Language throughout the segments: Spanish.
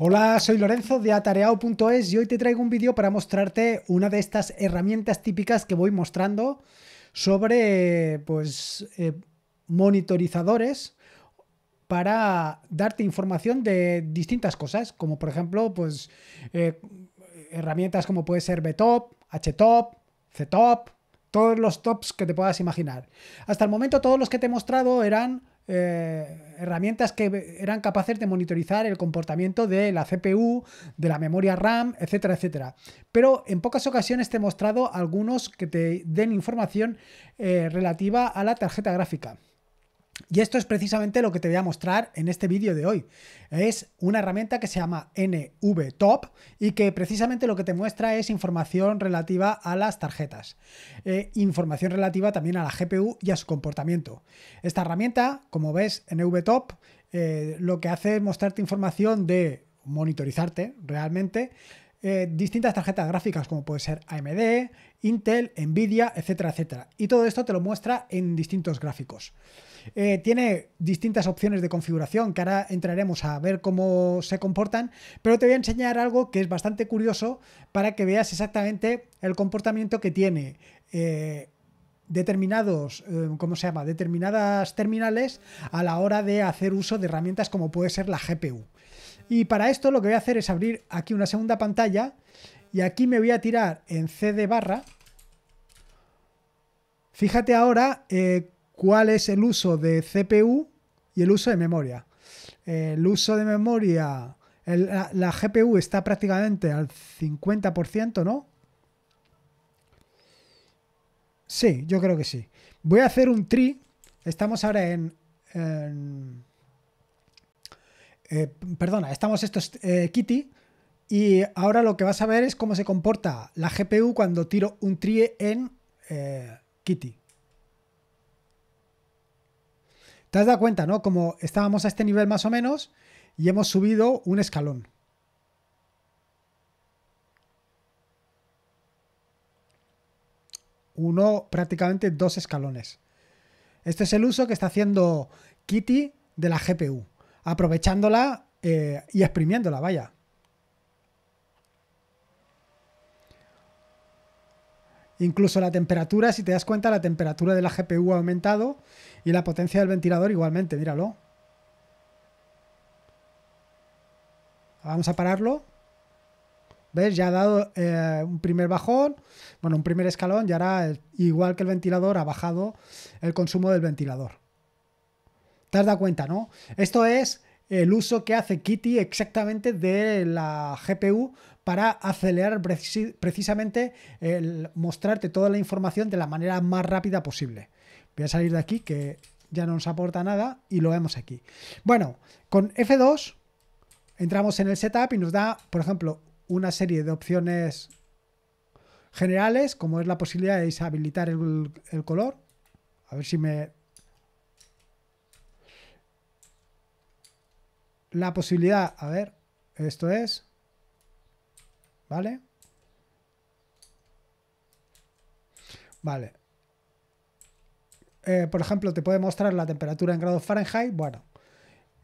Hola, soy Lorenzo de atareao.es y hoy te traigo un vídeo para mostrarte una de estas herramientas típicas que voy mostrando sobre pues, eh, monitorizadores para darte información de distintas cosas, como por ejemplo pues, eh, herramientas como puede ser BTOP, HTOP, CTOP, todos los tops que te puedas imaginar. Hasta el momento todos los que te he mostrado eran eh, herramientas que eran capaces de monitorizar el comportamiento de la CPU, de la memoria RAM, etcétera, etcétera. Pero en pocas ocasiones te he mostrado algunos que te den información eh, relativa a la tarjeta gráfica. Y esto es precisamente lo que te voy a mostrar en este vídeo de hoy. Es una herramienta que se llama NVTop y que precisamente lo que te muestra es información relativa a las tarjetas, eh, información relativa también a la GPU y a su comportamiento. Esta herramienta, como ves, NVTop, eh, lo que hace es mostrarte información de monitorizarte realmente eh, distintas tarjetas gráficas como puede ser AMD, Intel, Nvidia, etcétera, etcétera. Y todo esto te lo muestra en distintos gráficos. Eh, tiene distintas opciones de configuración que ahora entraremos a ver cómo se comportan, pero te voy a enseñar algo que es bastante curioso para que veas exactamente el comportamiento que tiene. Eh, determinados, ¿cómo se llama? Determinadas terminales a la hora de hacer uso de herramientas como puede ser la GPU. Y para esto lo que voy a hacer es abrir aquí una segunda pantalla y aquí me voy a tirar en CD barra. Fíjate ahora eh, cuál es el uso de CPU y el uso de memoria. Eh, el uso de memoria, la, GPU está prácticamente al 50%, ¿no? Sí, yo creo que sí. Voy a hacer un tri. Estamos ahora en eh, perdona, estamos estos eh, Kitty y ahora lo que vas a ver es cómo se comporta la GPU cuando tiro un trie en eh, Kitty. Te has dado cuenta, ¿no? Como estábamos a este nivel más o menos y hemos subido un escalón. Uno, prácticamente dos escalones. Este es el uso que está haciendo Kitty de la GPU aprovechándola eh, y exprimiéndola, vaya. Incluso la temperatura, si te das cuenta, la temperatura de la GPU ha aumentado y la potencia del ventilador igualmente, míralo. Vamos a pararlo. ¿Ves? Ya ha dado eh, un primer bajón, bueno, un primer escalón y ahora, igual que el ventilador, ha bajado el consumo del ventilador. Te has dado cuenta, ¿no? Esto es el uso que hace Kitty exactamente de la GPU para acelerar precisamente el mostrarte toda la información de la manera más rápida posible. Voy a salir de aquí que ya no nos aporta nada y lo vemos aquí. Bueno, con F2 entramos en el setup y nos da, por ejemplo, una serie de opciones generales, como es la posibilidad de deshabilitar el, el color. A ver si me la posibilidad, a ver, esto es, ¿vale? Vale. Eh, por ejemplo, te puede mostrar la temperatura en grados Fahrenheit. Bueno,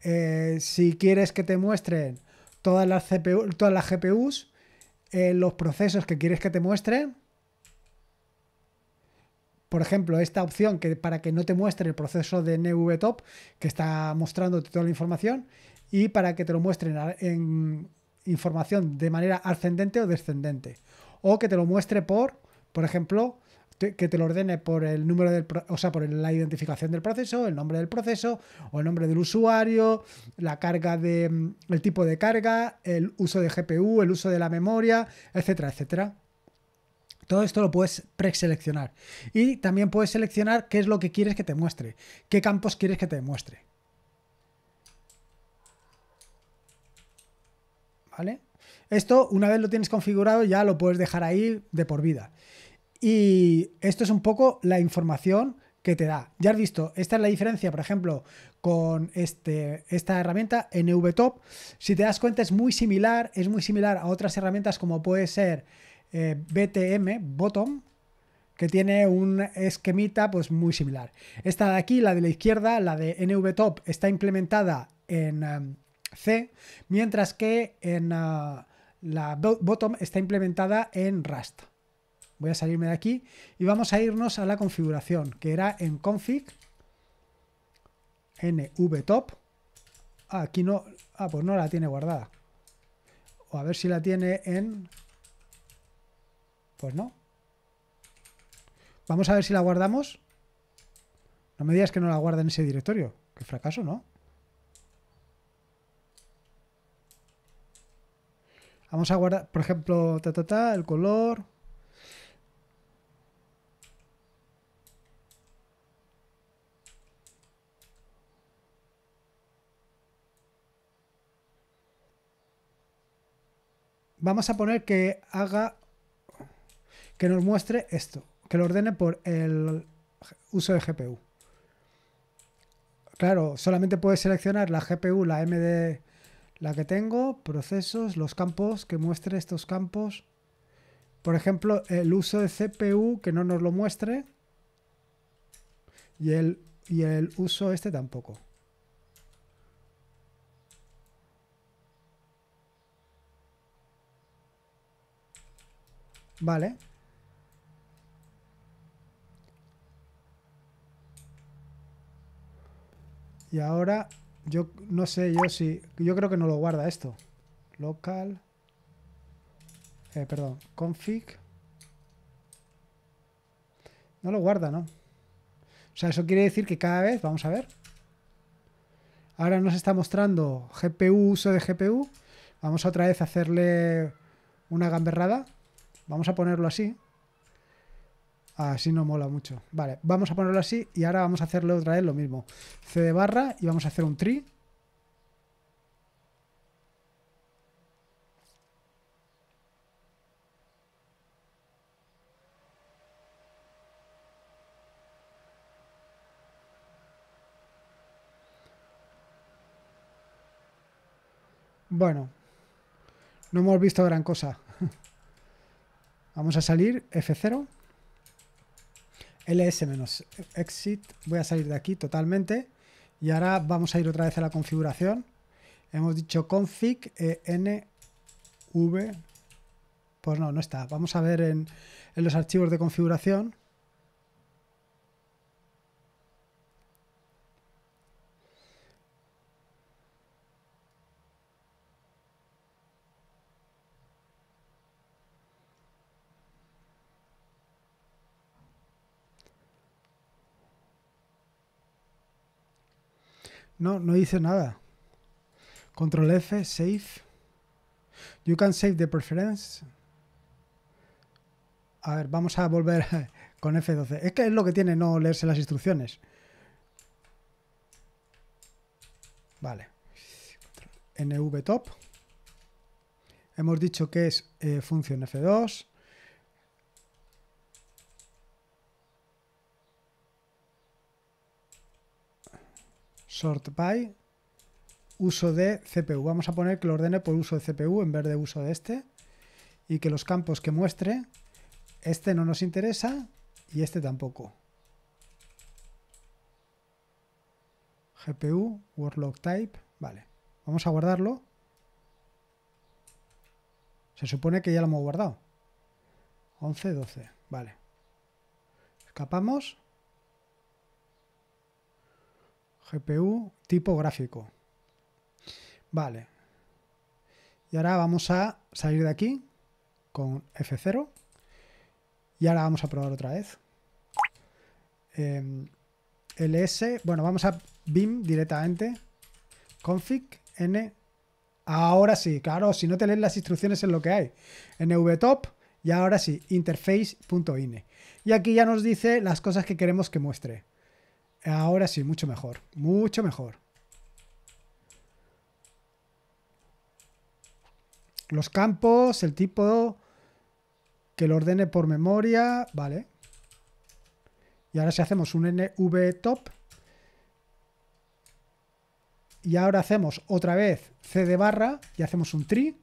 eh, si quieres que te muestren todas las, CPU, todas las GPUs, eh, los procesos que quieres que te muestren, por ejemplo, esta opción que para que no te muestre el proceso de NVTOP, que está mostrándote toda la información, y para que te lo muestren en información de manera ascendente o descendente. O que te lo muestre por, por ejemplo, que te lo ordene por el número del, o sea, por la identificación del proceso, el nombre del proceso o el nombre del usuario, la carga de, mm, el tipo de carga, el uso de GPU, el uso de la memoria, etcétera, etcétera. Todo esto lo puedes preseleccionar y también puedes seleccionar qué es lo que quieres que te muestre, qué campos quieres que te muestre. ¿vale? Esto, una vez lo tienes configurado, ya lo puedes dejar ahí de por vida. Y esto es un poco la información que te da. Ya has visto, esta es la diferencia, por ejemplo, con este, esta herramienta NVTop. Si te das cuenta, es muy similar, es muy similar a otras herramientas como puede ser eh, BTM, Bottom, que tiene un esquemita pues muy similar. Esta de aquí, la de la izquierda, la de NVTop, está implementada en, em, C, mientras que en ah, la bottom está implementada en Rust. Voy a salirme de aquí y vamos a irnos a la configuración, que era en config nvtop. Ah, aquí no, ah, pues no la tiene guardada. O a ver si la tiene en... Pues no. Vamos a ver si la guardamos. No me digas que no la guarda en ese directorio. Qué fracaso, ¿no? Vamos a guardar, por ejemplo, ta, el color. Vamos a poner que haga, que nos muestre esto, que lo ordene por el uso de GPU. Claro, solamente puedes seleccionar la GPU, la MD la que tengo, procesos, los campos, que muestre estos campos. Por ejemplo, el uso de CPU que no nos lo muestre. Y el, y el uso este tampoco. Vale. Y ahora yo no sé, yo si Yo creo que no lo guarda esto. Local. Eh, perdón. Config. No lo guarda, ¿no? O sea, eso quiere decir que cada vez, vamos a ver. Ahora nos está mostrando GPU, uso de GPU. Vamos otra vez a hacerle una gamberrada. Vamos a ponerlo así. Así no mola mucho. Vale, vamos a ponerlo así y ahora vamos a hacerlo otra vez lo mismo. C de barra y vamos a hacer un tree. Bueno, no hemos visto gran cosa. Vamos a salir F0 ls-exit, voy a salir de aquí totalmente y ahora vamos a ir otra vez a la configuración. Hemos dicho config env, pues no, no está. Vamos a ver en, en los archivos de configuración No, no dice nada. Control F, save. You can save the preference. A ver, vamos a volver con F12. Es que es lo que tiene no leerse las instrucciones. Vale. NV top. Hemos dicho que es eh, función F2. sort by uso de CPU. Vamos a poner que lo ordene por uso de CPU en vez de uso de este. Y que los campos que muestre, este no nos interesa y este tampoco. GPU, Workload Type, vale. Vamos a guardarlo. Se supone que ya lo hemos guardado. 11, 12, vale. Escapamos. GPU tipo gráfico. Vale. Y ahora vamos a salir de aquí con F0. Y ahora vamos a probar otra vez. Em, ls, bueno, vamos a BIM directamente. Config n. Ahora sí, claro, si no te las instrucciones es lo que hay. nvtop y ahora sí, interface.ine. Y aquí ya nos dice las cosas que queremos que muestre. Ahora sí, mucho mejor. Mucho mejor. Los campos, el tipo que lo ordene por memoria. Vale. Y ahora si hacemos un NV top. Y ahora hacemos otra vez C de barra y hacemos un tri.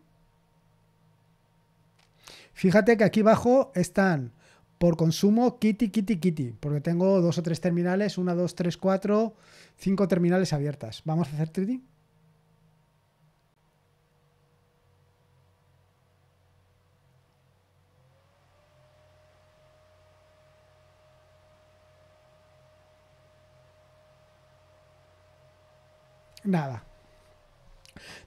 Fíjate que aquí abajo están por consumo kitty, kitty, kitty, porque tengo dos o tres terminales, una, dos, tres, cuatro, cinco terminales abiertas. ¿Vamos a hacer triti. Nada,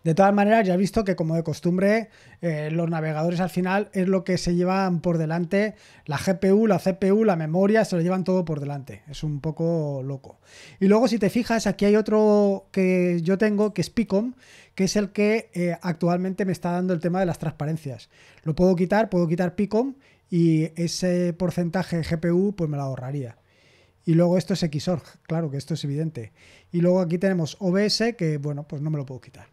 de todas maneras, ya he visto que como de costumbre, eh, los navegadores al final es lo que se llevan por delante. La GPU, la CPU, la memoria, se lo llevan todo por delante. Es un poco loco. Y luego si te fijas, aquí hay otro que yo tengo, que es Picom, que es el que eh, actualmente me está dando el tema de las transparencias. Lo puedo quitar, puedo quitar Picom y ese porcentaje de GPU pues me lo ahorraría. Y luego esto es Xorg, claro que esto es evidente. Y luego aquí tenemos OBS que, bueno, pues no me lo puedo quitar.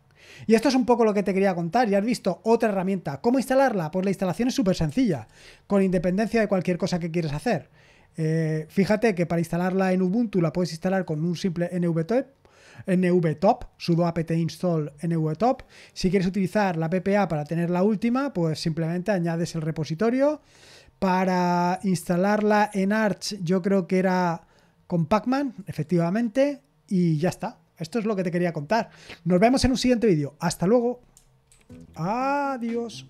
Y esto es un poco lo que te quería contar. Ya has visto otra herramienta. ¿Cómo instalarla? Pues la instalación es súper sencilla, con independencia de cualquier cosa que quieras hacer. Eh, fíjate que para instalarla en Ubuntu la puedes instalar con un simple NVTOP, NVTOP, sudo apt install NVTOP. Si quieres utilizar la PPA para tener la última, pues simplemente añades el repositorio. Para instalarla en Arch, yo creo que era con Pacman, efectivamente, y ya está. Esto es lo que te quería contar. Nos vemos en un siguiente vídeo. Hasta luego. Adiós.